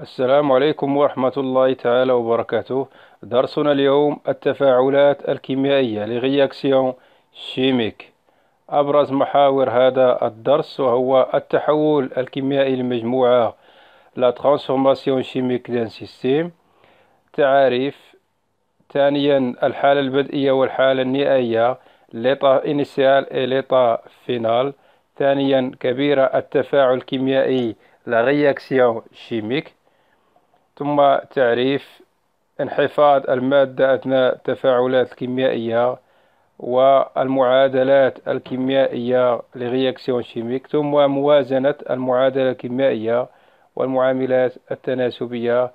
السلام عليكم ورحمة الله تعالى وبركاته درسنا اليوم التفاعلات الكيميائية لغياكسيون شيميك أبرز محاور هذا الدرس وهو التحول الكيميائي لمجموعة لا ترانسفورماسيون شيميك دان سيستيم تعاريف ثانيا الحالة البدئية والحالة النهائية ليطا إنيسيال إي ليطا فينال ثانيا كبيرة التفاعل الكيميائي لا غياكسيون شيميك ثم تعريف انحفاظ المادة أثناء التفاعلات الكيميائية والمعادلات الكيميائية لرياكسيون شيميك ثم موازنة المعادلة الكيميائية والمعاملات التناسبية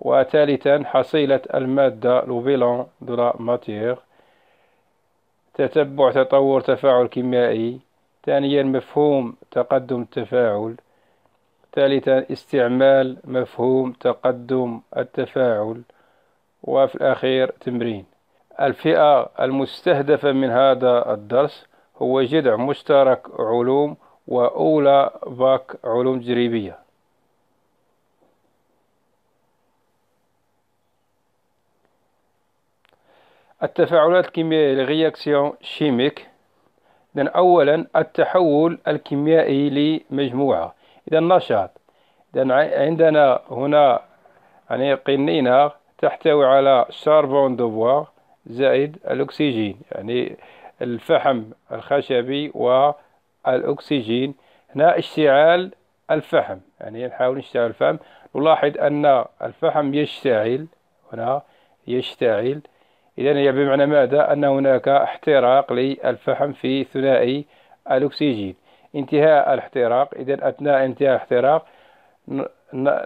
وثالثا حصيلة المادة لوفيلون دو لا ماتير تتبع تطور تفاعل كيميائي ثانيا مفهوم تقدم التفاعل ثالثا استعمال مفهوم تقدم التفاعل وفي الأخير تمرين الفئة المستهدفة من هذا الدرس هو جذع مشترك علوم وأولى باك علوم تجريبية التفاعلات الكيميائية لغياكسيون شيميك إذن أولا التحول الكيميائي لمجموعة إذا النشاط إذا عندنا هنا يعني قنينة تحتوي على شاربون دوفوار زائد الأكسجين يعني الفحم الخشبي والأكسجين هنا اشتعال الفحم يعني نحاول نشتعل الفحم نلاحظ أن الفحم يشتعل هنا يشتعل إذا هي بمعنى ماذا أن هناك احتراق للفحم في ثنائي الأكسجين انتهاء الاحتراق إذا أثناء انتهاء الاحتراق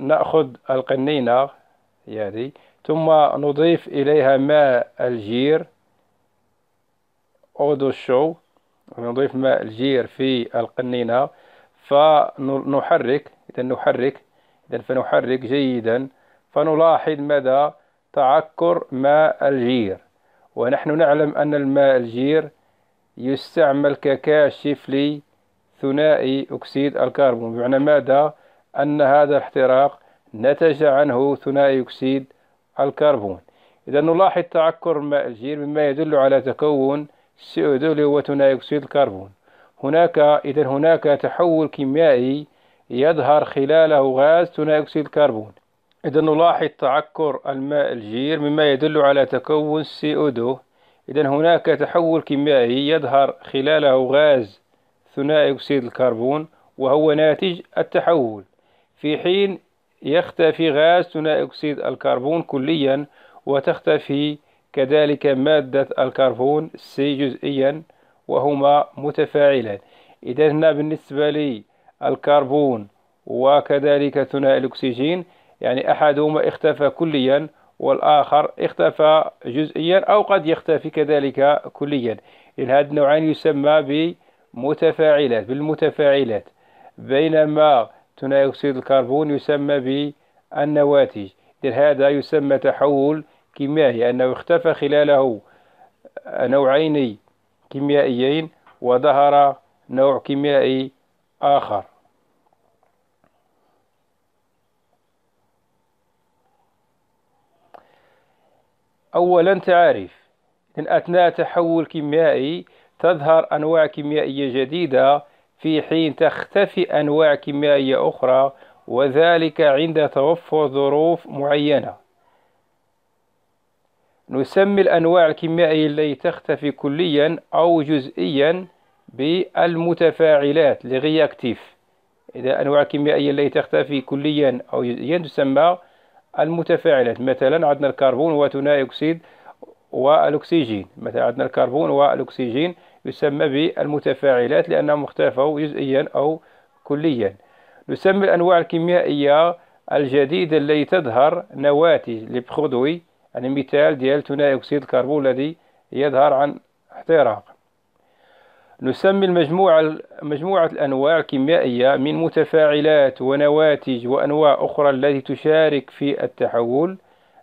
نأخذ القنينة يعني ثم نضيف إليها ماء الجير أو دو نضيف ماء الجير في القنينة فنحرك إذا نحرك إذا فنحرك جيدا فنلاحظ مدى تعكر ماء الجير ونحن نعلم أن الماء الجير يستعمل ككاشف لي ثنائي أكسيد الكربون بمعنى ماذا؟ أن هذا الاحتراق نتج عنه ثنائي أكسيد الكربون إذا نلاحظ تعكر ماء الجير مما يدل على تكون CO2 اللي هو ثنائي أكسيد الكربون هناك إذا هناك تحول كيميائي يظهر خلاله غاز ثنائي أكسيد الكربون إذا نلاحظ تعكر الماء الجير مما يدل على تكون CO2 إذا هناك تحول كيميائي يظهر خلاله غاز ثنائي أكسيد الكربون وهو ناتج التحول في حين يختفي غاز ثنائي أكسيد الكربون كليا وتختفي كذلك مادة الكربون سي جزئيا وهما متفاعلان إذا هنا بالنسبة لي الكربون وكذلك ثنائي الأكسجين يعني أحدهما اختفى كليا والآخر اختفى جزئيا أو قد يختفي كذلك كليا إن هذا النوعين يسمى متفاعلات بالمتفاعلات بينما ثنائي أكسيد الكربون يسمى بالنواتج هذا يسمى تحول كيميائي أنه اختفى خلاله نوعين كيميائيين وظهر نوع كيميائي آخر أولا تعريف أثناء تحول كيميائي تظهر أنواع كيميائية جديدة في حين تختفي أنواع كيميائية أخرى وذلك عند توفر ظروف معينة نسمي الأنواع الكيميائية التي تختفي كليا أو جزئيا بالمتفاعلات لغياكتيف إذا أنواع كيميائية التي تختفي كليا أو جزئيا تسمى المتفاعلات مثلا عندنا الكربون وثنائي أكسيد والأكسجين مثلا عندنا الكربون والأكسجين يسمى بالمتفاعلات لأنهم مختلفة جزئيا أو كليا نسمي الأنواع الكيميائية الجديدة التي تظهر نواتج لبخدوي يعني مثال ديال ثنائي أكسيد الكربون الذي يظهر عن احتراق نسمي المجموعة مجموعة الأنواع الكيميائية من متفاعلات ونواتج وأنواع أخرى التي تشارك في التحول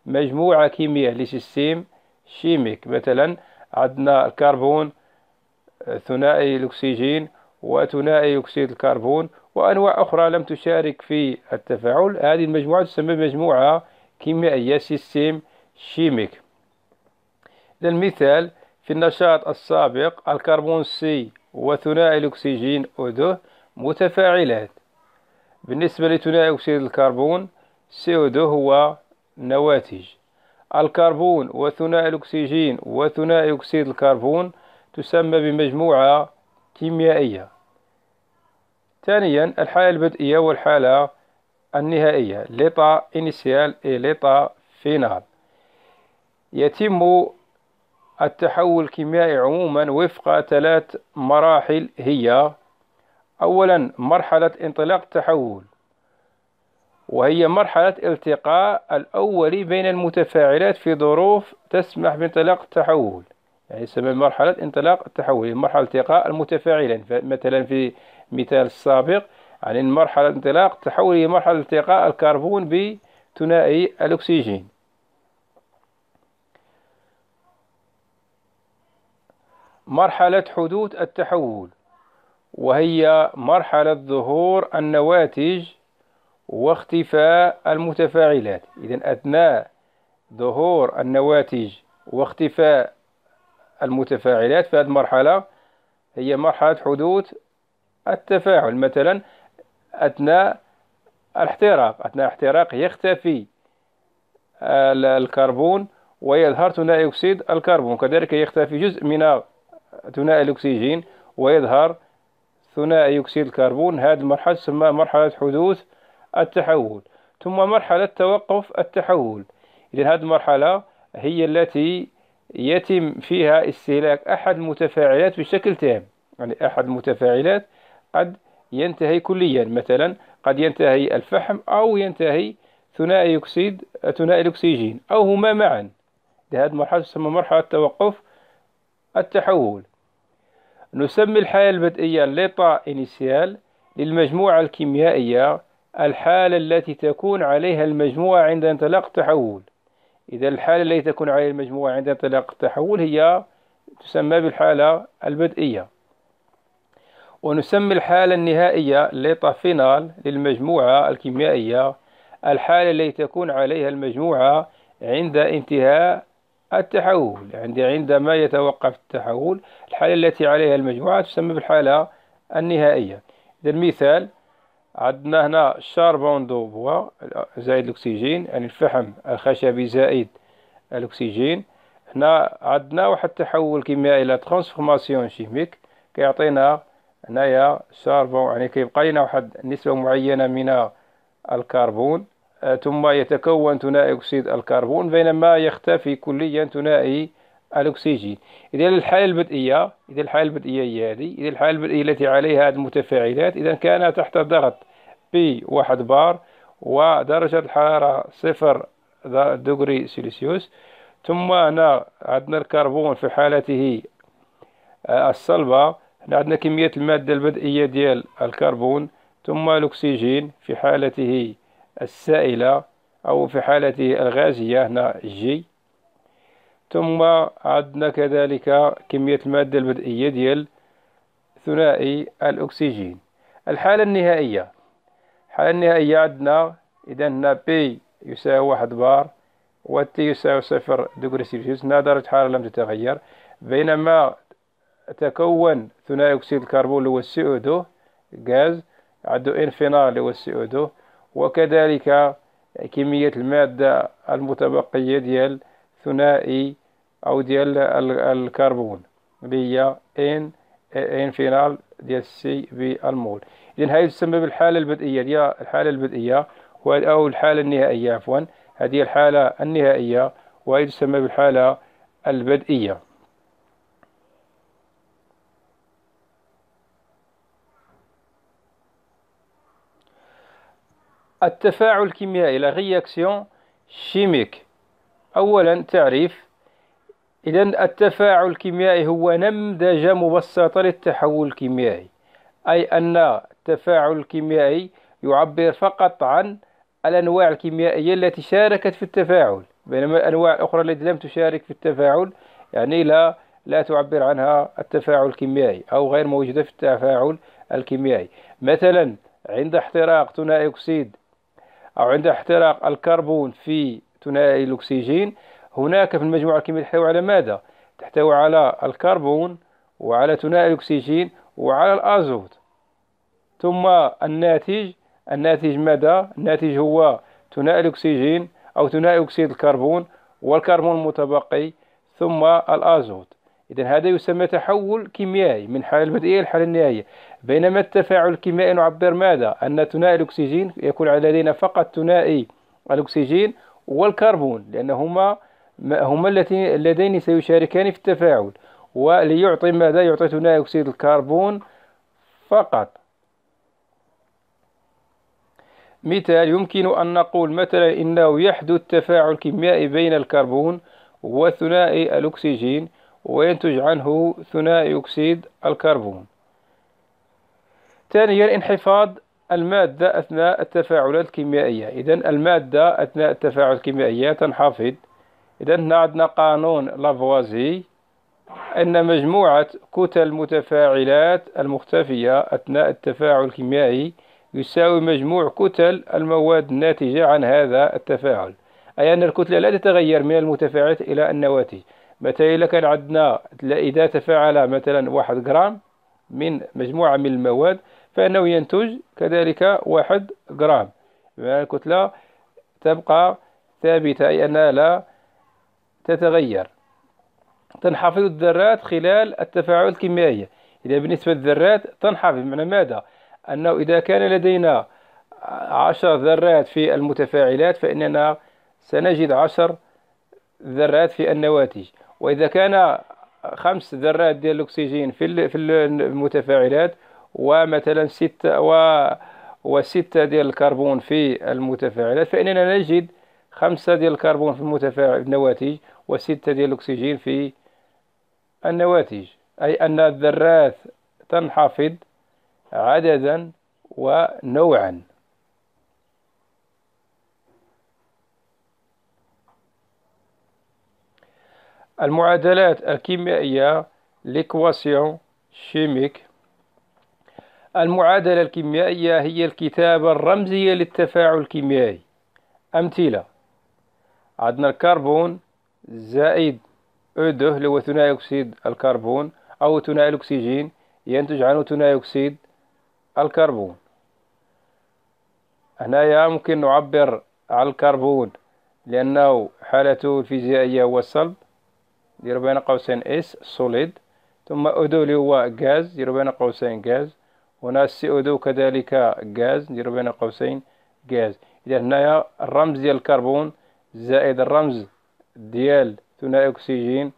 مجموعة كيميائية لسيستيم شيميك مثلا عندنا الكربون ثنائي الأكسجين وثنائي أكسيد الكربون وأنواع أخرى لم تشارك في التفاعل هذه المجموعة تسمى مجموعة كيميائية سيستيم شيميك للمثال في النشاط السابق الكربون سي وثنائي الأكسجين أوده متفاعلات بالنسبة لثنائي أكسيد الكربون سي 2 هو نواتج الكربون وثنائي الأكسجين وثنائي أكسيد الكربون تسمى بمجموعة كيميائية ثانيا الحالة البدئية والحالة النهائية ليطا إنيسيال إي ليطا فينال يتم التحول الكيميائي عموما وفق ثلاث مراحل هي أولا مرحلة انطلاق التحول وهي مرحلة التقاء الأولي بين المتفاعلات في ظروف تسمح بانطلاق التحول يعني يسمى مرحلة انطلاق التحول يعني مرحلة التقاء المتفاعلين مثلا في مثال السابق يعني مرحلة انطلاق التحول هي مرحلة التقاء الكربون بثنائي الأكسجين مرحلة حدوث التحول وهي مرحلة ظهور النواتج واختفاء المتفاعلات إذا أثناء ظهور النواتج واختفاء المتفاعلات في هذه المرحلة هي مرحلة حدوث التفاعل مثلا أثناء الاحتراق أثناء الاحتراق يختفي الكربون ويظهر ثنائي أكسيد الكربون كذلك يختفي جزء من ثنائي الأكسجين ويظهر ثنائي أكسيد الكربون هذه المرحلة تسمى مرحلة حدوث التحول ثم مرحلة توقف التحول إذا هذه المرحلة هي التي يتم فيها استهلاك أحد المتفاعلات بشكل تام يعني أحد المتفاعلات قد ينتهي كليا مثلا قد ينتهي الفحم أو ينتهي ثنائي أكسيد ثنائي الأكسجين أو هما معا لهذه المرحلة تسمى مرحلة توقف التحول نسمي الحالة البدئية ليطا إنيسيال للمجموعة الكيميائية الحالة التي تكون عليها المجموعة عند انطلاق التحول إذا الحالة التي تكون عليها المجموعة عند انطلاق التحول هي تسمى بالحالة البدئية ونسمي الحالة النهائية ليطا فينال للمجموعة الكيميائية الحالة التي تكون عليها المجموعة عند انتهاء التحول يعني عندما يتوقف التحول الحالة التي عليها المجموعة تسمى بالحالة النهائية المثال عندنا هنا الشاربون دو بوا زائد الأكسجين يعني الفحم الخشبي زائد الأكسجين هنا عندنا واحد التحول كيميائي إلى ترانسفورماسيون كيميك كيعطينا هنايا شاربون يعني كيبقى لنا واحد نسبة معينة من الكربون آه، ثم يتكون ثنائي أكسيد الكربون بينما يختفي كليا ثنائي الأكسجين إذا الحالة البدئية إذا الحالة البدئية هي هذه إذا الحالة البدئية التي عليها المتفاعلات إذا كان تحت ضغط بي واحد بار ودرجة الحرارة صفر دغري سيلسيوس ثم هنا عندنا الكربون في حالته آه، الصلبة هنا عندنا كمية المادة البدئية ديال الكربون ثم الأكسجين في حالته السائلة أو في حالته الغازية هنا جي ثم عدنا كذلك كمية المادة البدئية ديال ثنائي الأكسجين الحالة النهائية الحالة النهائية عندنا إذا هنا بي يساوي واحد بار و تي يساوي صفر دوغري سيلسيوس هنا درجة الحرارة لم تتغير بينما تكون ثنائي أكسيد الكربون اللي هو السي او دو غاز عدو إنفينار اللي هو السي او دو وكذلك كمية المادة المتبقية ديال ثنائي او ديال الكربون اللي هي ان ان فينال ديال سي بي المول اذا هاي تسمى بالحاله البدئيه هي الحاله البدئيه او الحاله النهائيه عفوا هذه الحاله النهائيه وهي تسمى بالحاله البدئيه التفاعل الكيميائي لا رياكسيون شيميك اولا تعريف إذا التفاعل الكيميائي هو نمذجة مبسطة للتحول الكيميائي أي أن التفاعل الكيميائي يعبر فقط عن الأنواع الكيميائية التي شاركت في التفاعل بينما الأنواع الأخرى التي لم تشارك في التفاعل يعني لا لا تعبر عنها التفاعل الكيميائي أو غير موجودة في التفاعل الكيميائي مثلا عند احتراق ثنائي أكسيد أو عند احتراق الكربون في ثنائي الأكسجين هناك في المجموعة الكيميائية تحتوي على ماذا؟ تحتوي على الكربون وعلى ثنائي الأكسجين وعلى الأزوت ثم الناتج الناتج ماذا؟ الناتج هو ثنائي الأكسجين أو ثنائي أكسيد الكربون والكربون المتبقي ثم الأزوت إذا هذا يسمى تحول كيميائي من حالة البدئية للحالة النهائية بينما التفاعل الكيميائي نعبر ماذا؟ أن ثنائي الأكسجين يكون لدينا فقط ثنائي الأكسجين والكربون لأنهما هما اللتين اللذين سيشاركان في التفاعل وليعطي ماذا يعطي ثنائي أكسيد الكربون فقط مثال يمكن أن نقول مثلا إنه يحدث تفاعل كيميائي بين الكربون وثنائي الأكسجين وينتج عنه ثنائي أكسيد الكربون ثانيا انحفاض المادة أثناء التفاعلات الكيميائية إذا المادة أثناء التفاعل الكيميائية تنحفظ إذا هنا عندنا قانون لافوازي أن مجموعة كتل المتفاعلات المختفية أثناء التفاعل الكيميائي يساوي مجموع كتل المواد الناتجة عن هذا التفاعل أي أن الكتلة لا تتغير من المتفاعلات إلى النواتج مثلا إذا كان عندنا إذا تفاعل مثلا واحد غرام من مجموعة من المواد فإنه ينتج كذلك واحد غرام يعني الكتلة تبقى ثابتة أي أنها لا تتغير تنحفظ الذرات خلال التفاعل الكيميائي إذا بالنسبة للذرات تنحفظ معنى ماذا؟ أنه إذا كان لدينا عشر ذرات في المتفاعلات فإننا سنجد عشر ذرات في النواتج وإذا كان خمس ذرات ديال الأكسجين في في المتفاعلات ومثلا ستة و وستة ديال الكربون في المتفاعلات فإننا نجد خمسة ديال الكربون في المتفاعل النواتج وستة ديال الأكسجين في النواتج أي أن الذرات تنحفظ عددا ونوعا المعادلات الكيميائية ليكواسيون شيميك المعادلة الكيميائية هي الكتابة الرمزية للتفاعل الكيميائي أمثلة عندنا الكربون زائد أوده اللي هو ثنائي أكسيد الكربون أو ثنائي الأكسجين ينتج عنه ثنائي أكسيد الكربون هنايا ممكن نعبر على الكربون لأنه حالته الفيزيائية هو الصلب دير بين قوسين اس سوليد ثم أودو اللي هو غاز دير بين قوسين غاز هنا سي أودو كذلك غاز دير بين قوسين غاز إذا هنايا الرمز ديال الكربون زائد الرمز ديال ثنائي أكسجين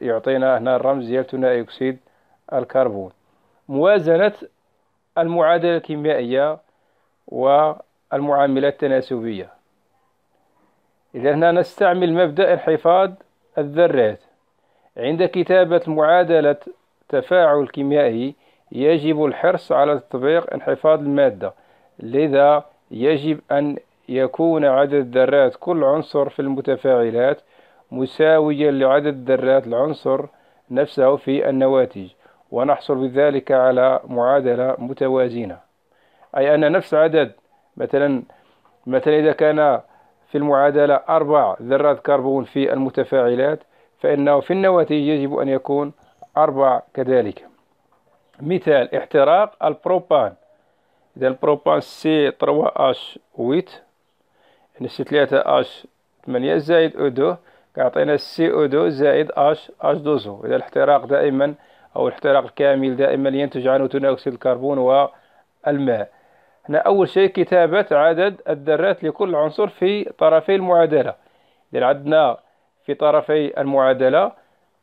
يعطينا هنا الرمز ديال ثنائي أكسيد الكربون موازنة المعادلة الكيميائية والمعاملة التناسبية إذا هنا نستعمل مبدأ انحفاض الذرات عند كتابة معادلة تفاعل كيميائي يجب الحرص على تطبيق انحفاض المادة لذا يجب أن يكون عدد ذرات كل عنصر في المتفاعلات مساويا لعدد ذرات العنصر نفسه في النواتج ونحصل بذلك على معادلة متوازنة أي أن نفس عدد مثلا مثلا إذا كان في المعادلة أربع ذرات كربون في المتفاعلات فإنه في النواتج يجب أن يكون أربع كذلك مثال احتراق البروبان إذا البروبان سي 3 اش 8 هنا سي تلاتة اش تمانية زائد او دو كيعطينا سي او دو زائد اش اش دوزو إذا الاحتراق دائما أو الاحتراق الكامل دائما ينتج عنه ثاني أكسيد الكربون والماء هنا أول شيء كتابة عدد الذرات لكل عنصر في طرفي المعادلة إذا عندنا في طرفي المعادلة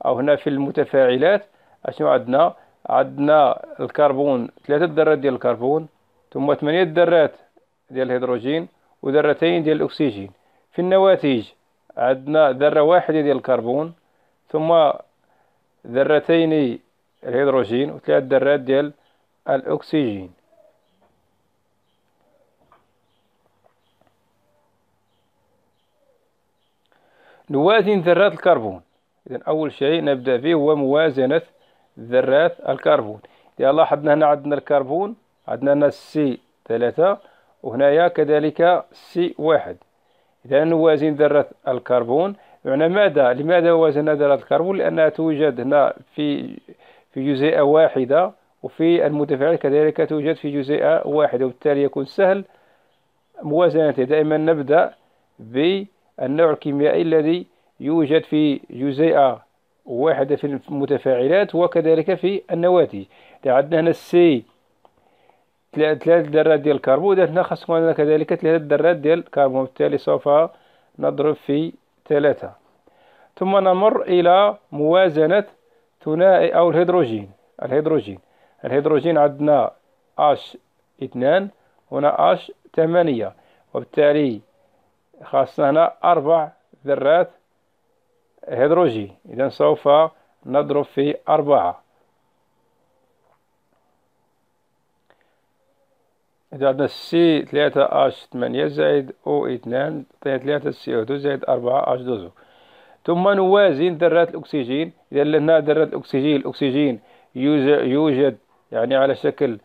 أو هنا في المتفاعلات أشنو عندنا عندنا الكربون ثلاثة ذرات ديال الكربون ثم ثمانية ذرات ديال الهيدروجين وذرتين ديال الأكسجين في النواتج عندنا ذرة واحدة ديال الكربون ثم ذرتين الهيدروجين وثلاث ذرات ديال الأكسجين نوازن ذرات الكربون إذا أول شيء نبدأ به هو موازنة ذرات الكربون إذا لاحظنا هنا عندنا الكربون عندنا هنا سي ثلاثة وهنايا كذلك سي واحد إذا نوازن ذرة الكربون يعني ماذا لماذا وازنا ذرة الكربون لأنها توجد هنا في في جزيئة واحدة وفي المتفاعل كذلك توجد في جزيئة واحدة وبالتالي يكون سهل موازنته دائما نبدأ بالنوع الكيميائي الذي يوجد في جزيئة واحدة في المتفاعلات وكذلك في النواتج عندنا هنا السي ثلاث ذرات ديال الكربون إذا هنا خاصكم عندنا كذلك ثلاث ذرات ديال الكربون بالتالي سوف نضرب في ثلاثة ثم نمر إلى موازنة ثنائي أو الهيدروجين الهيدروجين الهيدروجين عندنا اش اثنان هنا اش ثمانية وبالتالي خاصنا هنا أربع ذرات هيدروجين إذا سوف نضرب في أربعة إذا عندنا سي تلاتة اش تمانية زائد او اثنان تعطينا تلاتة سي او دو زائد أربعة اش دوزو ثم نوازن ذرات الأكسجين إذا لهنا ذرات الأكسجين الأكسجين يوجد يعني على شكل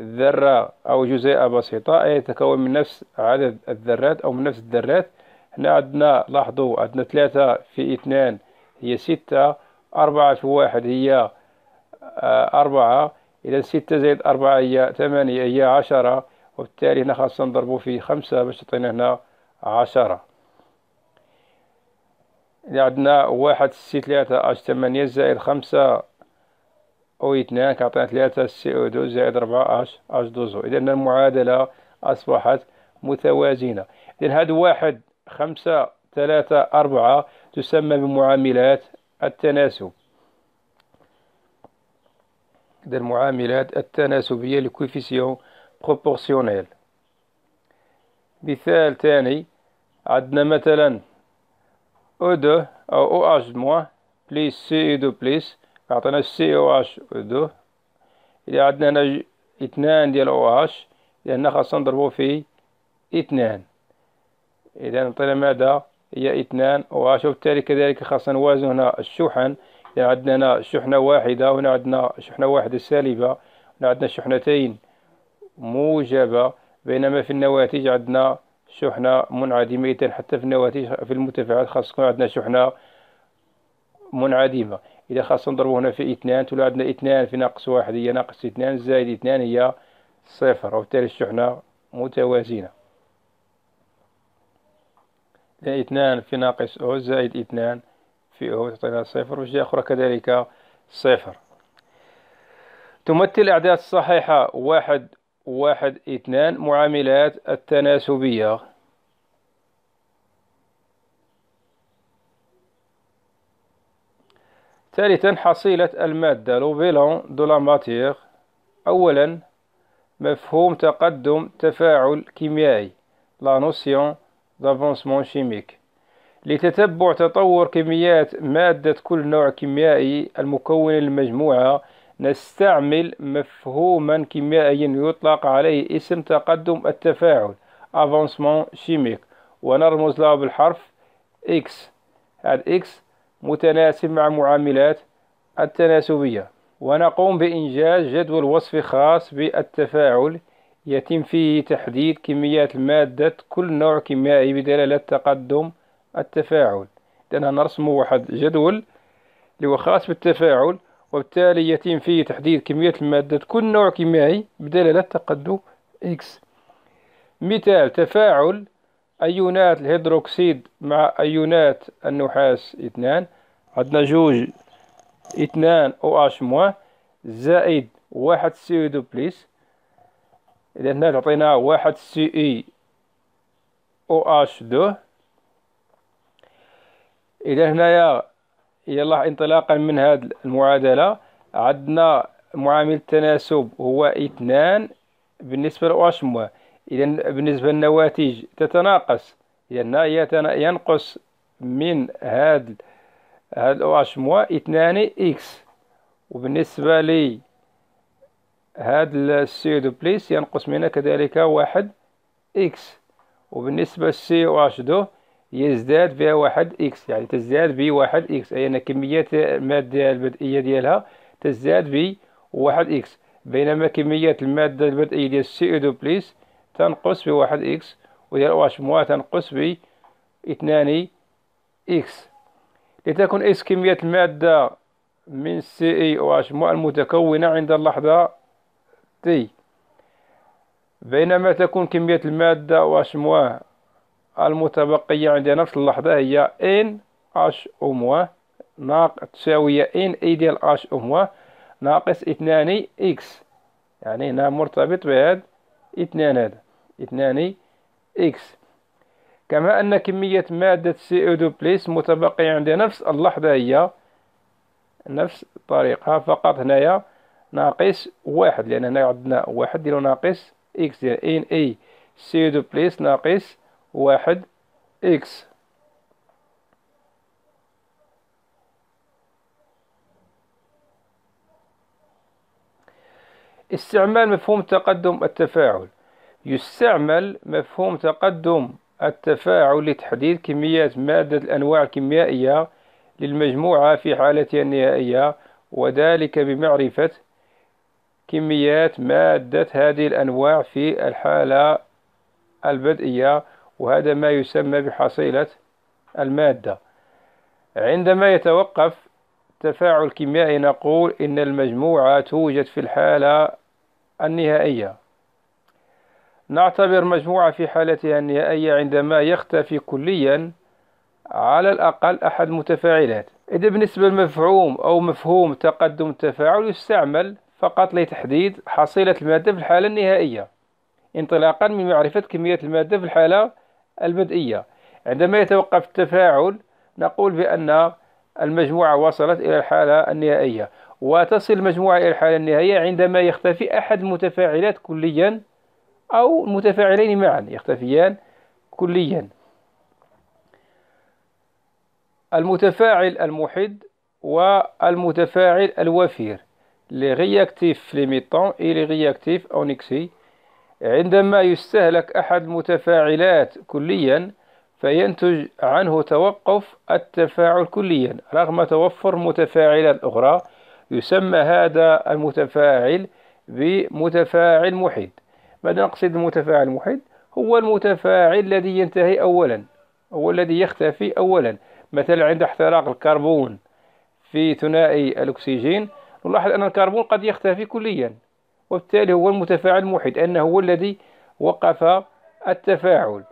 ذرة أو جزيئة بسيطة أي يتكون من نفس عدد الذرات أو من نفس الذرات هنا عندنا لاحظوا عندنا ثلاثة في اثنان هي ستة أربعة في واحد هي آه، أربعة إذا ستة زائد أربعة هي ثمانية هي عشرة وبالتالي هنا خاصنا نضربو فيه خمسة باش تعطينا هنا عشرة اللي عندنا واحد سي تلاتة اش تمانية زائد خمسة او اثنان كعطينا تلاتة سي او دو زائد ربعة اش اش دوزو اذا المعادلة اصبحت متوازنة اذا هاد واحد خمسة ثلاثة أربعة تسمى بمعاملات التناسب إذا المعاملات التناسبية لكوفيسيون بروبورسيونيل مثال تاني عندنا مثلا او دو أو اش موان بليس سي اي دو بليس عطينا اش او دو اللي عندنا هنا اثنان ديال او اش لأن خاصنا نضربو في اثنان إذا عطينا ماذا هي اثنان اش وبالتالي كذلك خاصنا نوازن هنا الشحن إذا عندنا هنا شحنة واحدة وهنا عندنا شحنة واحدة سالبة هنا عندنا شحنتين موجبة بينما في النواتج عندنا شحنة منعدمة حتى في النواتج في المتفاعل خاص تكون عندنا شحنة منعدمة إذا خاص نضربو هنا في اثنان تولي عندنا اثنان في ناقص واحد هي ناقص اثنان زائد اثنان هي صفر وبالتالي الشحنة متوازنة اثنان في ناقص أو زائد اثنان في أو تعطينا صفر وجهة أخرى كذلك صفر تمثل الأعداد الصحيحة واحد واحد اثنان معاملات التناسبية ثالثا حصيلة المادة لوبيلون دو لا ماتيغ أولا مفهوم تقدم تفاعل كيميائي لا نوسيون دافونسمون شيميك لتتبع تطور كميات مادة كل نوع كيميائي المكون المجموعة نستعمل مفهوما كيميائيا يطلق عليه اسم تقدم التفاعل افونسمون شيميك ونرمز له بالحرف X هذا X متناسب مع معاملات التناسبية ونقوم بإنجاز جدول وصفي خاص بالتفاعل يتم فيه تحديد كميات المادة كل نوع كيميائي بدلالة تقدم التفاعل إذا نرسم واحد جدول اللي هو خاص بالتفاعل وبالتالي يتم فيه تحديد كمية المادة كل نوع كيميائي بدلالة تقدم إكس مثال تفاعل أيونات الهيدروكسيد مع أيونات النحاس اثنان عندنا جوج اثنان أو أش موا زائد واحد سي دو بليس إذا هنا تعطينا واحد سي إي أو أش دو إذا هنايا يلا انطلاقا من هذه المعادلة عندنا معامل التناسب هو اثنان بالنسبة لأشموا إذا بالنسبة للنواتج تتناقص إذا ينقص من هاد هاد الأشموا اثنان إكس وبالنسبة لي هاد السي دو بليس ينقص منها كذلك واحد إكس وبالنسبة لسي أش دو يزداد بها واحد إكس يعني تزداد بواحد إكس أي أن كمية المادة البدئية ديالها تزداد بواحد إكس بينما كمية المادة البدئية ديال سي دو بليس تنقص بواحد إكس وديال أش موا تنقص ب اثنان إكس لتكن إكس كمية المادة من سي اي او اش المتكونة عند اللحظة تي بينما تكون كمية المادة او اش موان المتبقية عندي نفس اللحظة هي ان اش او موان ناقص تساوي ان اي ديال اش او موان ناقص اثنان اكس يعني هنا مرتبط بهاد اثنان هذا اثنان اكس كما ان كمية مادة سي او دو بليس متبقية عندي نفس اللحظة هي نفس الطريقة فقط هنايا ناقص واحد لان هنا عندنا واحد ديالو ناقص اكس ديال ان اي سي او دو بليس ناقص واحد إكس استعمال مفهوم تقدم التفاعل يستعمل مفهوم تقدم التفاعل لتحديد كميات مادة الأنواع الكيميائية للمجموعة في حالتها النهائية وذلك بمعرفة كميات مادة هذه الأنواع في الحالة البدئية وهذا ما يسمى بحصيلة المادة عندما يتوقف تفاعل كيميائي نقول إن المجموعة توجد في الحالة النهائية نعتبر مجموعة في حالتها النهائية عندما يختفي كليا على الأقل أحد المتفاعلات إذا بالنسبة لمفهوم أو مفهوم تقدم التفاعل يستعمل فقط لتحديد حصيلة المادة في الحالة النهائية انطلاقا من معرفة كمية المادة في الحالة البدئية عندما يتوقف التفاعل نقول بأن المجموعة وصلت إلى الحالة النهائية وتصل المجموعة إلى الحالة النهائية عندما يختفي أحد المتفاعلات كليا أو المتفاعلين معا يختفيان كليا المتفاعل المحد والمتفاعل الوفير لي غياكتيف limitants اي لي غياكتيف اونيكسي عندما يستهلك أحد المتفاعلات كليا فينتج عنه توقف التفاعل كليا رغم توفر متفاعلات أخرى يسمى هذا المتفاعل بمتفاعل محيد ماذا نقصد المتفاعل المحيد؟ هو المتفاعل الذي ينتهي أولا هو الذي يختفي أولا مثلا عند احتراق الكربون في ثنائي الأكسجين نلاحظ أن الكربون قد يختفي كليا وبالتالي هو المتفاعل الموحد أنه هو الذي وقف التفاعل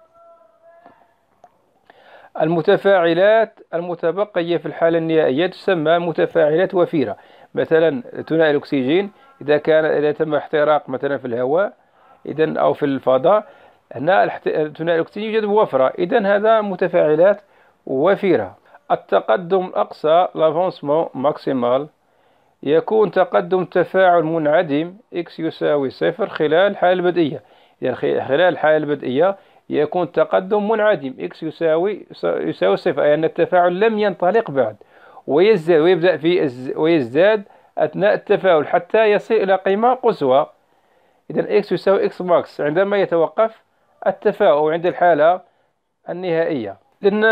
المتفاعلات المتبقية في الحالة النهائية تسمى متفاعلات وفيرة مثلا ثنائي الأكسجين إذا كان إذا تم احتراق مثلا في الهواء إذا أو في الفضاء هنا ثنائي الأكسجين يوجد وفرة إذا هذا متفاعلات وفيرة التقدم الأقصى لافونسمون ماكسيمال يكون تقدم تفاعل منعدم x يساوي صفر خلال الحالة البدئية يعني خلال الحالة البدئية يكون تقدم منعدم x يساوي يساوي صفر أي أن التفاعل لم ينطلق بعد ويزداد ويبدأ في ويزداد أثناء التفاعل حتى يصل إلى قيمة قصوى إذا x يساوي x max عندما يتوقف التفاعل عند الحالة النهائية لأن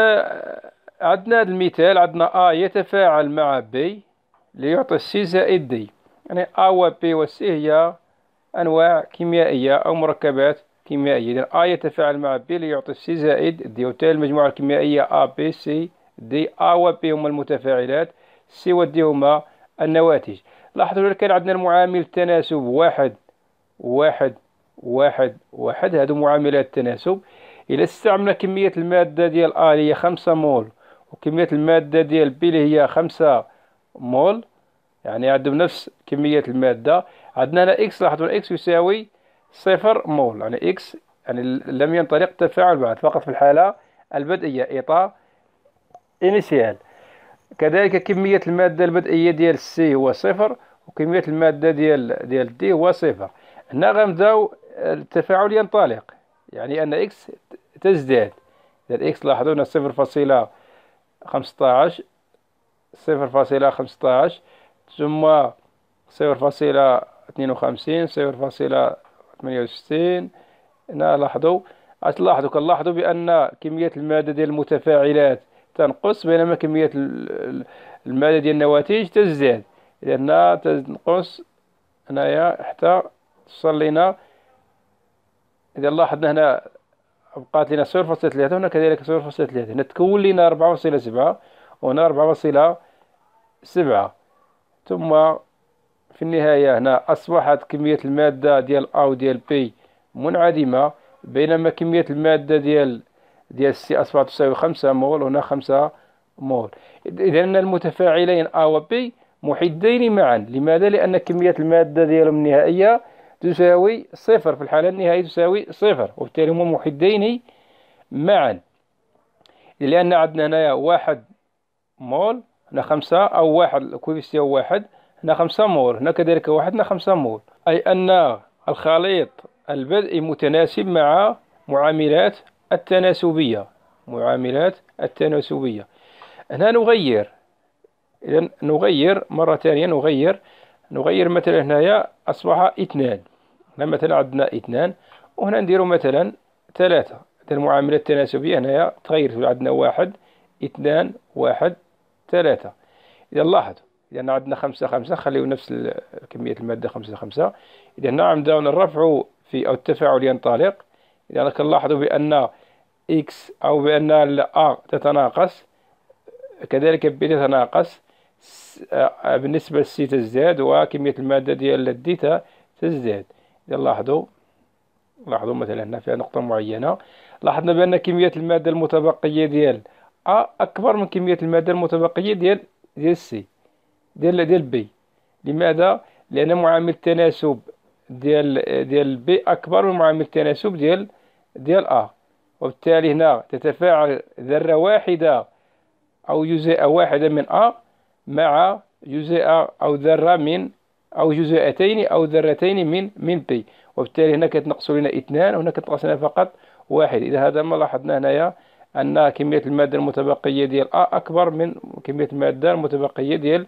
عندنا المثال عندنا A يتفاعل مع B ليعطي السي زائد دي يعني أ و بي و سي هي أنواع كيميائية أو مركبات كيميائية إذن أ يتفاعل مع بي ليعطي سي زائد دي وبالتالي المجموعة الكيميائية أ بي سي دي أ و بي هما المتفاعلات سي و دي هما النواتج لاحظوا لو كان عندنا المعامل التناسب واحد واحد واحد واحد هادو معاملات تناسب إلا استعملنا كمية المادة ديال أ اللي هي خمسة مول وكمية المادة ديال بي اللي هي خمسة مول يعني عندهم نفس كمية المادة عندنا هنا إكس لاحظوا إكس يساوي صفر مول يعني إكس يعني لم ينطلق تفاعل بعد فقط في الحالة البدئية إطار إنيسيال كذلك كمية المادة البدئية ديال سي هو صفر وكمية المادة ديال ديال دي هو صفر هنا غنبداو التفاعل ينطلق يعني أن إكس تزداد إكس لاحظوا هنا صفر فاصلة خمسطاعش صفر فاصلة خمسطاش ثم صفر فاصلة اثنين وخمسين صفر فاصلة ثمانية وستين هنا لاحظوا غتلاحظوا كنلاحظوا بأن كمية المادة ديال المتفاعلات تنقص بينما كمية المادة ديال النواتج تزداد لأن تنقص هنايا حتى توصل لنا إذا لاحظنا هنا بقات لنا صفر فاصلة ثلاثة هنا كذلك صفر فاصلة ثلاثة هنا تكون لنا ربعة فاصلة سبعة وهنا أربعة فاصلة سبعة ثم في النهاية هنا أصبحت كمية المادة ديال أ وديال بي منعدمة بينما كمية المادة ديال ديال سي أصبحت تساوي خمسة مول هنا خمسة مول إذا المتفاعلين أ و بي محدين معا لماذا؟ لأن كمية المادة ديالهم النهائية تساوي صفر في الحالة النهائية تساوي صفر وبالتالي هما محدين معا لأن عندنا هنايا واحد مول هنا خمسة أو واحد الكويفيسيون واحد هنا خمسة مول هنا كذلك واحد هنا خمسة مول أي أن الخليط البدء متناسب مع معاملات التناسبية معاملات التناسبية هنا نغير إذا نغير مرة ثانية نغير نغير مثلا هنايا أصبح اثنان هنا مثلا عندنا اثنان وهنا نديرو مثلا ثلاثة إذا المعاملة التناسبية هنايا تغيرت عندنا واحد اثنان واحد ثلاثة إذا لاحظوا إذا عندنا خمسة خمسة خليو نفس كمية المادة خمسة خمسة إذا هنا عندنا نرفعو في أو التفاعل ينطلق إذا كنلاحظوا بأن إكس أو بأن أ تتناقص كذلك بي تتناقص آه، بالنسبة للسي تزداد وكمية المادة ديال الديتا تزداد إذا لاحظوا لاحظوا مثلا هنا فيها نقطة معينة لاحظنا بأن كمية المادة المتبقية ديال أ أكبر من كمية المادة المتبقية ديال ديال سي ديال ديال بي لماذا؟ لأن معامل التناسب ديال ديال بي أكبر من معامل التناسب ديال ديال أ وبالتالي هنا تتفاعل ذرة واحدة أو جزيئة واحدة من أ مع جزيئة أو ذرة من أو جزيئتين أو ذرتين من من بي وبالتالي هنا كتنقص لنا اثنان وهنا كتنقص لنا فقط واحد إذا هذا ما لاحظنا هنايا ان كميه الماده المتبقيه ديال ا اكبر من كميه الماده المتبقيه ديال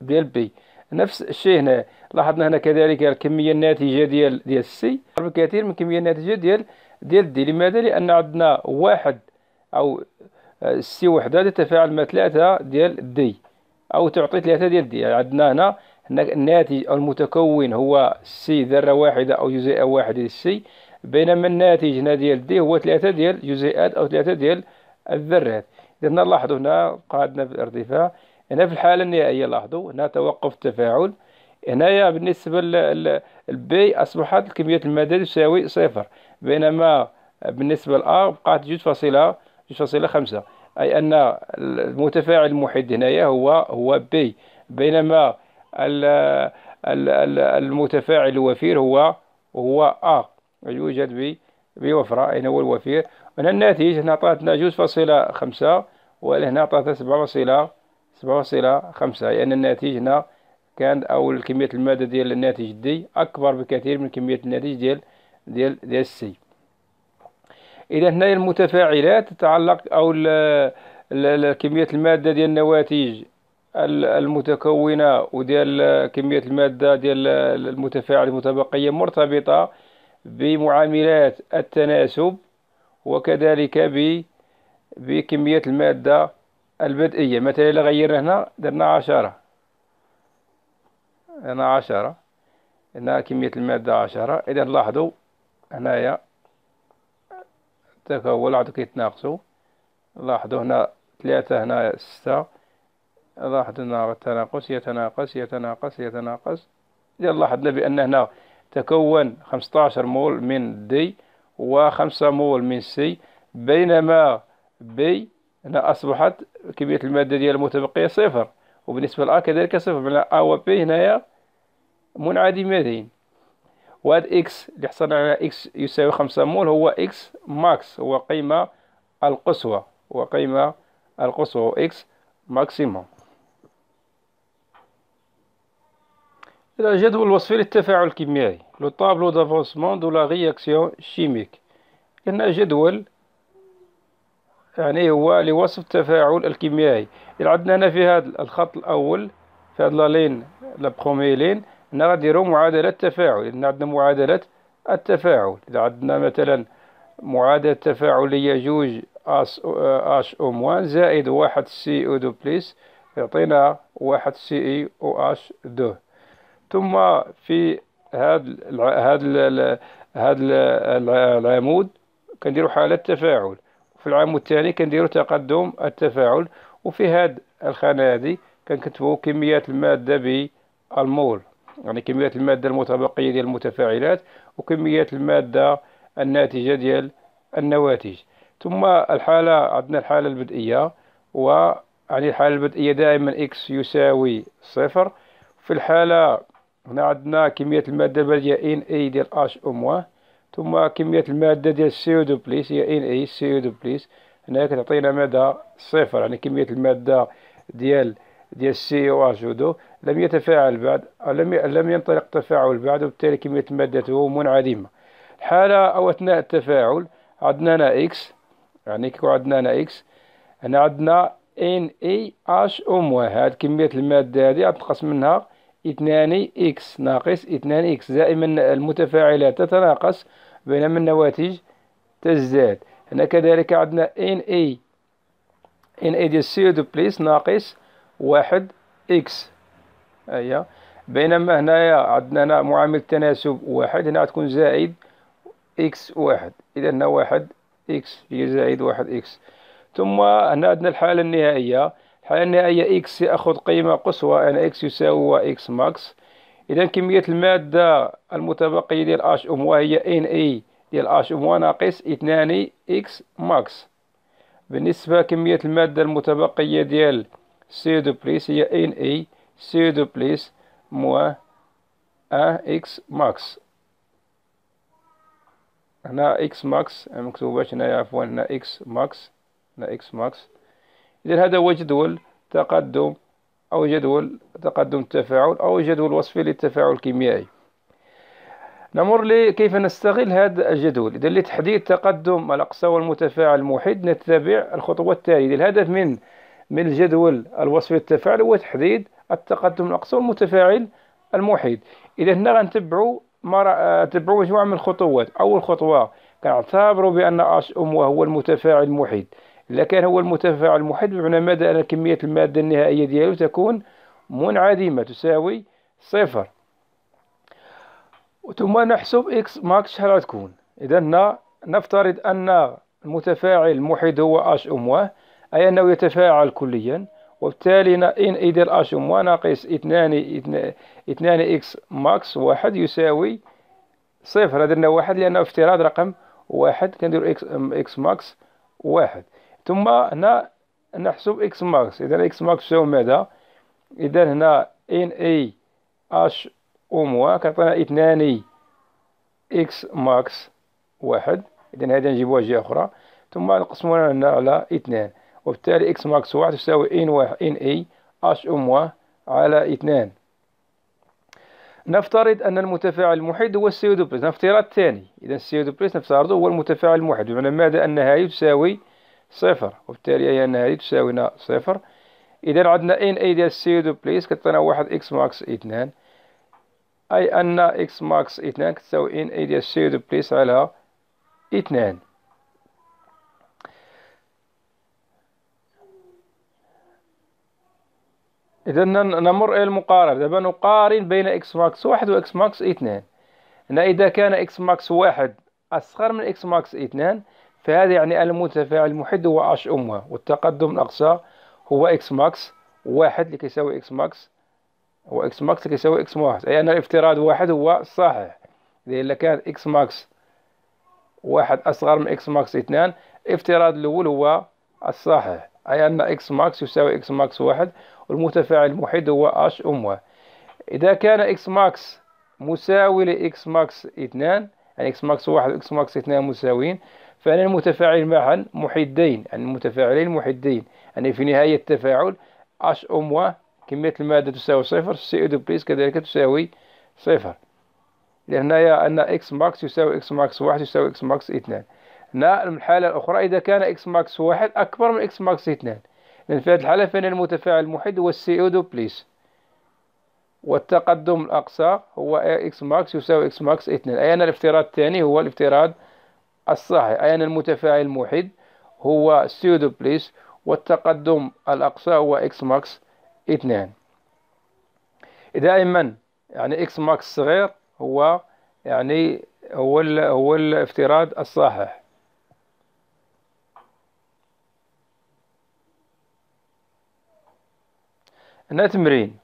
ديال بي نفس الشيء هنا لاحظنا هنا كذلك الكميه الناتجه ديال ديال سي بكثير من الكميه الناتجه ديال ديال دي لماذا لان عندنا واحد او سي وحده تتفاعل مع ثلاثه ديال دي او تعطي ثلاثه ديال دي يعني عندنا هنا الناتج او المتكون هو سي ذره واحده او جزيئه واحده للسي بينما الناتج هنا ديال دي هو ثلاثة ديال الجزيئات أو ثلاثة ديال الذرات إذا نلاحظ هنا قاعدنا في الارتفاع هنا في الحالة النهائية لاحظوا هنا توقف التفاعل هنايا بالنسبة للبي أصبحت كمية المادة تساوي صفر بينما بالنسبة لأ بقات جوج فاصلة جوج فاصلة خمسة أي أن المتفاعل المحيط هنايا هو هو بي بينما المتفاعل الوفير هو هو أ يوجد بوفرة أين هو الوفير هنا الناتج هنا عطاتنا جوج فاصلة خمسة وهنا عطاتنا سبعة فاصلة سبعة فاصلة خمسة لأن يعني الناتج هنا كان أو كمية المادة ديال الناتج دي أكبر بكثير من كمية الناتج ديال ديال ديال السي إذا هنا المتفاعلات تتعلق أو كمية المادة ديال النواتج المتكونة وديال كمية المادة ديال المتفاعل المتبقية مرتبطة بمعاملات التناسب وكذلك بكمية المادة البدئية مثلا إلا غيرنا هنا درنا عشرة هنا عشرة هنا كمية المادة عشرة إذا لاحظوا هنايا التكون عاد كيتناقصو لاحظوا هنا ثلاثة هنا ستة لاحظوا هنا التناقص يتناقص يتناقص يتناقص إذا لاحظنا بأن هنا تكون 15 مول من دي و5 مول من سي بينما بي هنا أصبحت كمية المادة ديالها المتبقية صفر وبالنسبة لأ كذلك صفر بمعنى أ و بي هنايا منعدمتين وهاد إكس اللي حصلنا على إكس يساوي خمسة مول هو إكس ماكس هو قيمة القصوى وقيمة القصوى إكس ماكسيموم إلى جدول وصفي للتفاعل الكيميائي لو طابلو دافونسمون دو لا رياكسيون شيميك إن جدول يعني هو لوصف التفاعل الكيميائي إذا عندنا هنا في هذا الخط الأول في هاد لين لا بخومي لين هنا غنديرو معادلة التفاعل إن عندنا معادلة التفاعل إذا عندنا مثلا معادلة تفاعل هي جوج أس أش آه، أو موان زائد واحد سي أو دو بليس يعطينا واحد سي إي أو أش دو ثم في هذا هذا هذا العمود كنديروا حالة تفاعل في العمود الثاني كنديروا تقدم التفاعل وفي هذا الخانة هذه كنكتبوا كمية المادة بالمول يعني كمية المادة المتبقية ديال المتفاعلات وكمية المادة الناتجة ديال النواتج ثم الحالة عندنا الحالة البدئية و يعني الحالة البدئية دائما إكس يساوي صفر في الحالة هنا عندنا كمية المادة البارده هي ان اي ديال اش او موان ثم كمية المادة ديال سي او دو بليس هي ان اي سي او دو بليس هنا كتعطينا مدى صفر يعني كمية المادة ديال ديال سي او اش او دو لم يتفاعل بعد لم لم ينطلق تفاعل بعد وبالتالي كمية المادة هو منعدمة حالة او اثناء التفاعل عندنا هنا اكس يعني كيكون عندنا هنا اكس هنا عندنا ان اي اش او موان هاد كمية المادة هادي غتنقص منها اثنان إكس ناقص اثنان إكس دائما المتفاعلات تتناقص بينما النواتج تزداد هنا كذلك عندنا إن إي إن إي ديال سي دو بليس ناقص واحد إكس هيا أيوة. بينما هنايا عندنا هنا معامل التناسب واحد هنا غتكون زائد إكس واحد إذا هنا واحد إكس هي زائد واحد إكس ثم هنا عندنا الحالة النهائية حال أن أي إكس يأخذ قيمة قصوى أن يعني إكس يساوي إكس ماكس إذا كمية المادة المتبقية ديال أش أم وهي إن إي ديال أش أم ناقص 2 إكس ماكس بالنسبة كمية المادة المتبقية ديال سي دو بليس هي إن إي سي دو بليس موا أن إكس ماكس هنا إكس ماكس يعني مكتوباش هنايا عفوا هنا إكس ماكس هنا إكس ماكس إذا هذا هو جدول تقدم أو جدول تقدم التفاعل أو جدول وصفي للتفاعل الكيميائي نمر لكيف نستغل هذا الجدول إذا لتحديد تقدم الأقصى والمتفاعل الموحد نتبع الخطوة التالية الهدف من من الجدول الوصفي للتفاعل هو تحديد التقدم الأقصى والمتفاعل الموحد إذا هنا غنتبعوا تبعوا مجموعة من الخطوات أول خطوة كنعتبروا بأن اش ام هو المتفاعل الموحد إلا كان هو المتفاعل المحد بمعنى مدى أن كمية المادة النهائية ديالو تكون منعدمة تساوي صفر ثم نحسب إكس ماكس شحال غتكون إذا نفترض أن المتفاعل المحيد هو اش ام واه اي انه يتفاعل كليا وبالتالي ان إدير اش ام واه ناقص اثنان اثنان اكس ماكس واحد يساوي صفر درنا واحد لانه افتراض رقم واحد كندير اكس اكس ماكس واحد ثم هنا نحسب اكس ماكس اذا اكس ماكس تساوي ماذا اذا هنا ان اي اش او موا كتعطينا اثنان اي اكس ماكس واحد اذا هذه نجيبوها جهه اخرى ثم نقسموها هنا على اثنان وبالتالي اكس ماكس واحد تساوي ان واحد ان اي اش او موا على اثنان نفترض أن المتفاعل المحيط هو السيو دو بليس افتراض الثاني إذا السيو دو بليس نفترضه هو المتفاعل المحيط بمعنى ماذا أن هاي تساوي صفر وبالتالي هي أن هذه تساوينا صفر إذا عندنا إن أي ديال سي دو بليس كتعطينا واحد إكس ماكس اثنان أي أن إكس ماكس اثنان كتساوي إن أي ديال سي دو بليس على اثنان إذا نمر إلى المقارنة دابا نقارن بين إكس ماكس واحد وإكس ماكس اثنان هنا إذا كان إكس ماكس واحد أصغر من إكس ماكس اثنان فهذا يعني أن المتفاعل المحد هو اش امها والتقدم الاقصى هو اكس ماكس واحد لكي يساوي اكس ماكس هو اكس ماكس لكي يساوي اكس واحد اي ان الافتراض واحد هو صحيح اذا كان اكس ماكس واحد اصغر من اكس ماكس اثنان الافتراض الاول هو الصحيح اي ان اكس ماكس يساوي اكس ماكس واحد والمتفاعل المحد هو اش امها اذا كان اكس ماكس مساوي لاكس ماكس اثنان يعني اكس ماكس واحد واكس ماكس اثنان مساويين فان المتفاعل معا محدين يعني المتفاعلين محدين يعني في نهاية التفاعل اش أم و كمية المادة تساوي صفر سي دو بليس كذلك تساوي صفر لهنايا هنايا أن إكس ماكس يساوي إكس ماكس واحد يساوي إكس ماكس اثنان هنا الحالة الأخرى إذا كان إكس ماكس واحد أكبر من إكس ماكس اثنان لأن في هذه الحالة فإن المتفاعل المحد هو سي دو بليس والتقدم الأقصى هو إكس ماكس يساوي إكس ماكس اثنان أي أن الافتراض الثاني هو الافتراض الصحيح أي أن المتفاعل الموحد هو سيودو بليس والتقدم الأقصى هو إكس ماكس اثنان دائما يعني إكس ماكس صغير هو يعني هو ال هو الافتراض الصحيح هنا تمرين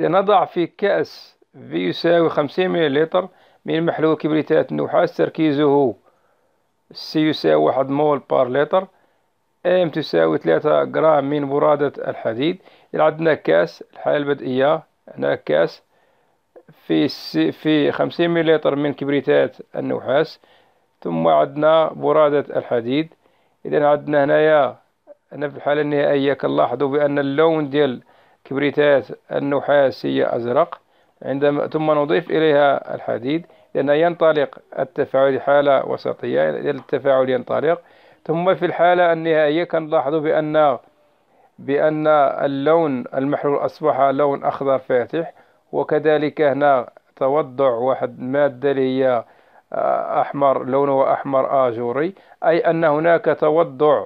نضع في كأس في يساوي خمسين مللتر من محلول كبريتات النحاس تركيزه سي يساوي واحد مول بار لتر ام تساوي ثلاثة غرام من برادة الحديد إذا عندنا كاس الحالة البدئية هنا كاس في في خمسين مليلتر من كبريتات النحاس ثم عندنا برادة الحديد إذا عندنا هنايا هنا في الحالة النهائية كنلاحظوا بأن اللون ديال كبريتات النحاس هي أزرق عندما ثم نضيف إليها الحديد لأن ينطلق التفاعل حالة وسطية التفاعل ينطلق ثم في الحالة النهائية كنلاحظ بأن بأن اللون المحلول أصبح لون أخضر فاتح وكذلك هنا توضع واحد مادة اللي هي آه، أحمر لونه أحمر آجوري أي أن هناك توضع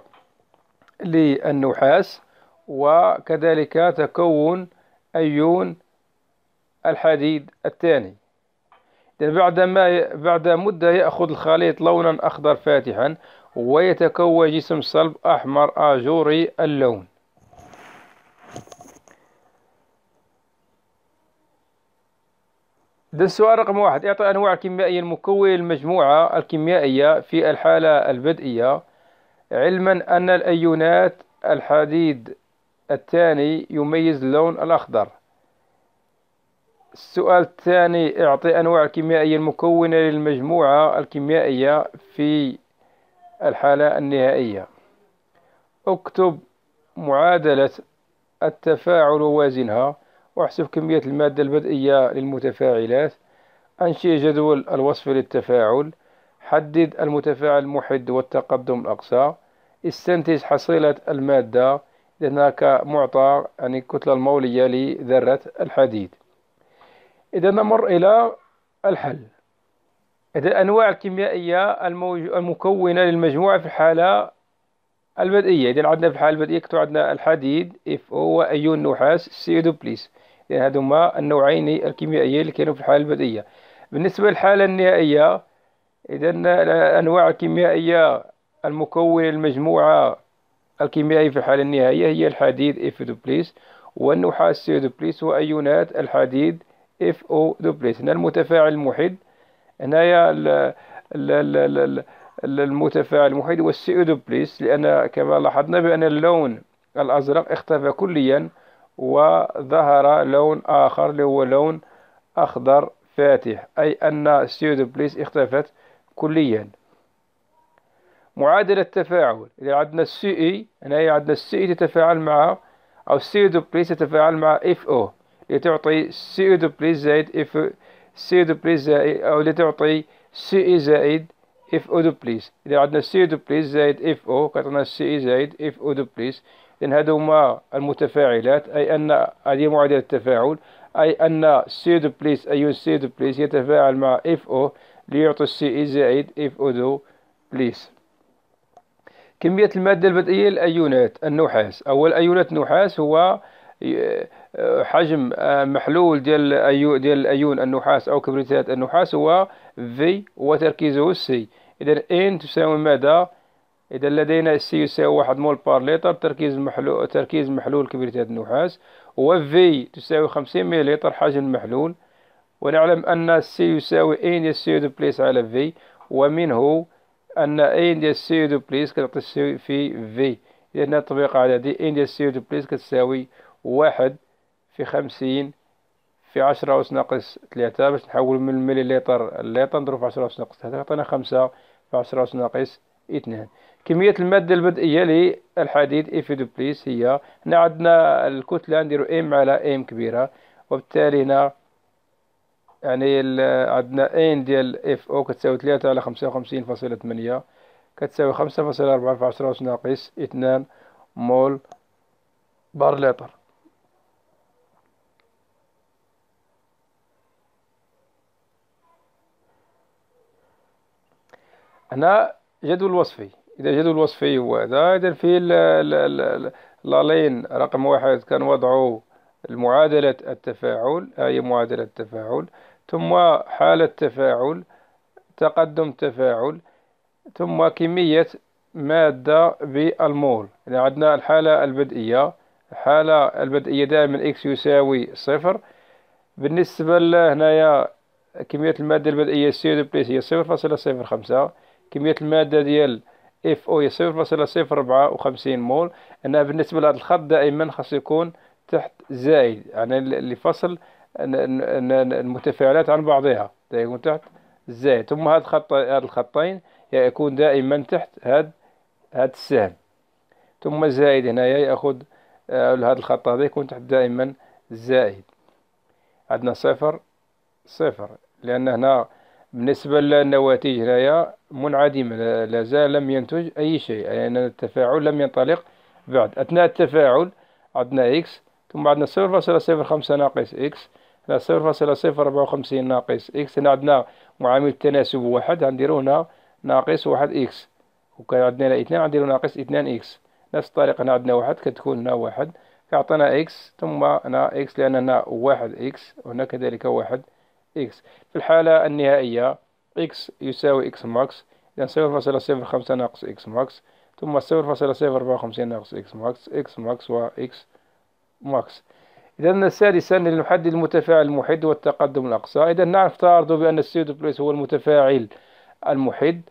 للنحاس وكذلك تكون أيون الحديد الثاني بعد ما بعد مدة يأخذ الخليط لونا أخضر فاتحا ويتكون جسم صلب أحمر آجوري اللون ده السؤال رقم واحد اعطى أنواع الكيميائية المكون المجموعة الكيميائية في الحالة البدئية علما أن الأيونات الحديد الثاني يميز اللون الأخضر السؤال الثاني اعطي انواع الكيميائية المكونة للمجموعة الكيميائية في الحالة النهائية اكتب معادلة التفاعل ووازنها واحسب كمية المادة البدئية للمتفاعلات انشئ جدول الوصف للتفاعل حدد المتفاعل المحد والتقدم الأقصى استنتج حصيلة المادة لأنها كمعطى يعني الكتلة المولية لذرة الحديد إذا نمر إلى الحل إذا الأنواع الكيميائية المكونة للمجموعة في الحالة البدئية إذا عندنا في الحالة البدئية كتب عندنا الحديد اف وأيون النحاس سي دو بليس إذا هذوما النوعين الكيميائيين اللي كانوا في الحالة البدئية بالنسبة للحالة النهائية إذا الأنواع الكيميائية المكونة للمجموعة الكيميائية في الحالة النهائية هي الحديد اف دو بليس والنحاس سي دو بليس وأيونات الحديد اف او دوبليس هنا المتفاعل المحيد هنايا المتفاعل المحيد هو السي او دوبليس لان كما لاحظنا بان اللون الازرق اختفى كليا وظهر لون اخر اللي هو لون اخضر فاتح اي ان السي دوبليس اختفت كليا معادلة التفاعل إذا عندنا السي إي e، هنايا عندنا e السي إي تتفاعل مع أو السي دوبليس تتفاعل مع إف أو لتعطي سي بليس زائد اف سي بليس زائد او لتعطي سي اي e زائد اف او بليس اذا عندنا سي بليس زائد اف او كتعطينا سي اي e زائد اف او دوبليس اذا هادو هما المتفاعلات أي أن هذه معادلة التفاعل أي أن سي بليس أي سي بليس يتفاعل مع اف او ليعطي سي اي e زائد اف او دو بليس كمية المادة البدئية للأيونات النحاس أول أيونات نحاس هو حجم محلول ديال الايون ديال الايون النحاس او كبريتات النحاس هو في وتركيزه سي اذا ان تساوي ماذا اذا لدينا سي يساوي واحد مول بار لتر تركيز محلول تركيز محلول كبريتات النحاس و في تساوي خمسين مليلتر حجم المحلول ونعلم ان سي يساوي ان ديال سي دو بليس على في ومنه ان ان ديال سي دو بليس كتعطي سي في في لان التطبيق على دي ان ديال سي دو بليس كتساوي واحد في خمسين في عشرة أوس ناقص ثلاثة باش نحول من المليليتر ليتر نديرو في عشرة أوس ناقص ثلاثة عطينا خمسة في عشرة أوس ناقص اثنان كمية المادة البدئية للحديد إف دو بليس هي هنا عندنا الكتلة نديرو إم على إم كبيرة وبالتالي هنا يعني عندنا ان ديال اف او كتساوي ثلاثة على خمسة وخمسين فاصلة ثمانية كتساوي خمسة فاصلة ربعة في عشرة أوس ناقص اثنان مول بار لتر هنا جدول وصفي إذا جدول وصفي هو هذا إذا فيه لالين رقم واحد كان وضعه معادلة التفاعل هي معادلة التفاعل ثم حالة تفاعل تقدم تفاعل ثم كمية مادة بالمول يعني عندنا الحالة البدئية الحالة البدئية دائما إكس يساوي صفر بالنسبة لهنايا كمية المادة البدئية سي دو بليس هي صفر فاصلة صفر خمسة كمية المادة ديال اف او هي صفر فاصلة صفر ربعة وخمسين مول أنا بالنسبة لهذا الخط دائما خاص يكون تحت زائد يعني لفصل المتفاعلات عن بعضها يكون تحت زائد ثم هاد الخط هاد الخطين يكون دائما تحت هاد هاد السهم ثم زائد هنايا ياخذ هذا آه، الخط هذا يكون تحت دائما زائد عندنا صفر صفر لان هنا بالنسبة للنواتج هنايا منعدمة لازال لم ينتج أي شيء أي يعني التفاعل لم ينطلق بعد أثناء التفاعل عندنا إكس ثم عندنا صفر فاصلة صفر خمسة ناقص إكس هنا صفر فاصلة صفر أربعة وخمسين ناقص إكس هنا عندنا معامل تناسب واحد غنديرو هنا ناقص واحد إكس وكان عندنا هنا اثنان غنديرو ناقص اثنان إكس نفس الطريقة هنا عندنا واحد كتكون هنا واحد كيعطينا إكس ثم هنا إكس لأن هنا واحد إكس وهنا كذلك واحد إكس في الحالة النهائية إكس يساوي إكس ماكس إذا صفر فاصلة صفر خمسة ناقص إكس ماكس ثم صفر فاصلة صفر أربعة وخمسين ناقص إكس ماكس إكس ماكس وإكس ماكس إذا سادسا لنحدد المتفاعل المحد والتقدم الأقصى إذا نعرف تعرضه بأن السيود بليس هو المتفاعل المحد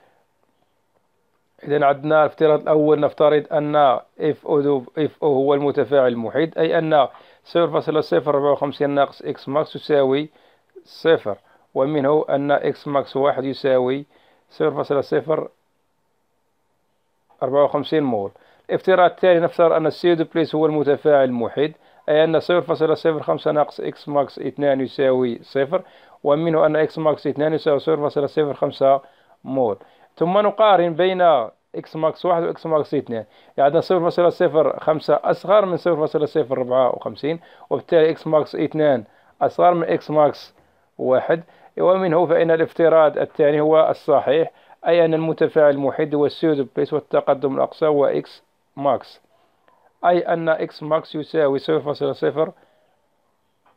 إذا عندنا الافتراض الأول نفترض أن اف او اف او هو المتفاعل المحيط أي أن صفر فاصلة صفر أربعة وخمسين ناقص إكس ماكس تساوي صفر ومنه أن إكس ماكس واحد يساوي صفر فاصلة صفر أربعة وخمسين مول الافتراض الثاني نفترض أن السي دو بليس هو المتفاعل الموحد أي أن صفر فاصلة صفر خمسة ناقص إكس ماكس اثنان يساوي صفر ومنه أن إكس ماكس اثنان يساوي صفر فاصلة صفر خمسة مول ثم نقارن بين إكس ماكس واحد وإكس ماكس اثنان يعني صفر فاصلة صفر خمسة أصغر من صفر فاصلة صفر أربعة وخمسين وبالتالي إكس ماكس اثنان أصغر من إكس ماكس واحد ومنه فإن الافتراض الثاني هو الصحيح أي أن المتفاعل المحيد هو السودو بليس والتقدم الأقصى هو إكس ماكس أي أن إكس ماكس يساوي صفر فاصلة صفر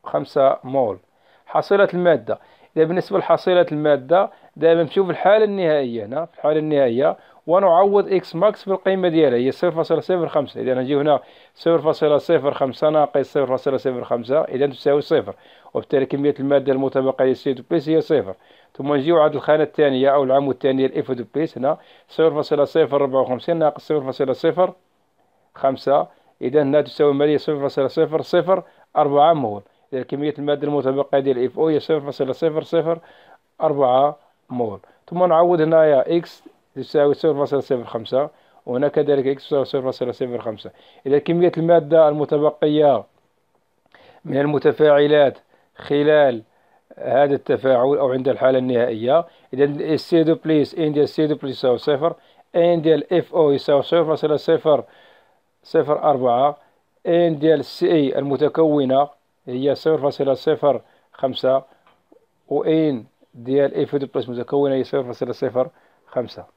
خمسة مول حصيلة المادة إذا بالنسبة لحصيلة المادة دائما نشوف الحالة النهائية هنا في الحالة النهائية ونعوض إكس ماكس بالقيمة ديالها هي صفر فاصلة صفر خمسة إذا نجي هنا صفر فاصلة صفر خمسة ناقص صفر فاصلة صفر خمسة إذا تساوي صفر وبالتالي كمية المادة المتبقية للسي دو بيس هي صفر ثم نجيو عند الخانة الثانية أو العمود الثاني الإف دو بيس هنا صفر فاصلة صفر ربعة وخمسين ناقص صفر فاصلة صفر خمسة إذا هنا تساوي مالية صفر فاصلة صفر صفر أربعة مول إذا كمية المادة المتبقية ديال إف أو هي صفر فاصلة صفر صفر أربعة مول ثم نعوض هنايا إكس تساوي صفر فاصلة صفر خمسة وهنا كذلك إكس تساوي صفر فاصلة صفر خمسة إذا كمية المادة المتبقية من المتفاعلات خلال هذا التفاعل أو عند الحالة النهائية إذا السي دو بليس إن ديال سي دو بليس يساوي صفر إن ديال إف أو يساوي صفر فاصلة صفر صفر أربعة إن ديال سي اي المتكونة هي صفر فاصلة صفر خمسة وإن ديال إف دو بليس المتكونة هي صفر فاصلة صفر خمسة